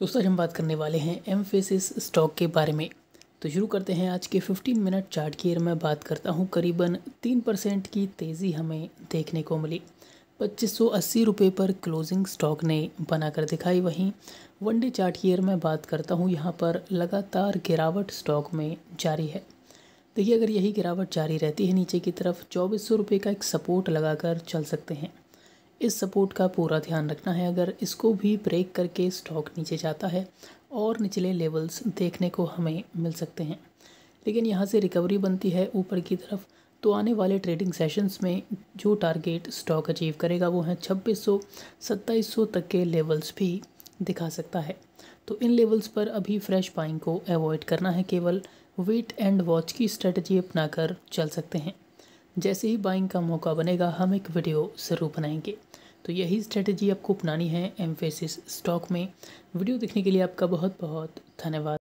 दोस्तों आज हम बात करने वाले हैं एम स्टॉक के बारे में तो शुरू करते हैं आज के 15 मिनट चार्ट की अगर मैं बात करता हूँ करीबन तीन परसेंट की तेज़ी हमें देखने को मिली पच्चीस सौ अस्सी रुपये पर क्लोजिंग स्टॉक ने बनाकर दिखाई वहीं वनडे चार्ट की अगर मैं बात करता हूँ यहाँ पर लगातार गिरावट स्टॉक में जारी है देखिए अगर यही गिरावट जारी रहती है नीचे की तरफ चौबीस सौ रुपये का एक सपोर्ट लगाकर चल सकते हैं इस सपोर्ट का पूरा ध्यान रखना है अगर इसको भी ब्रेक करके स्टॉक नीचे जाता है और निचले लेवल्स देखने को हमें मिल सकते हैं लेकिन यहाँ से रिकवरी बनती है ऊपर की तरफ तो आने वाले ट्रेडिंग सेशंस में जो टारगेट स्टॉक अचीव करेगा वो हैं सत्ताईस सौ तक के लेवल्स भी दिखा सकता है तो इन लेवल्स पर अभी फ्रेश बाइंग को अवॉइड करना है केवल वेट एंड वॉच की स्ट्रेटजी अपनाकर चल सकते हैं जैसे ही बाइंग का मौका बनेगा हम एक वीडियो ज़रूर बनाएंगे तो यही स्ट्रेटजी आपको अपनानी है एम्फेसिस स्टॉक में वीडियो देखने के लिए आपका बहुत बहुत धन्यवाद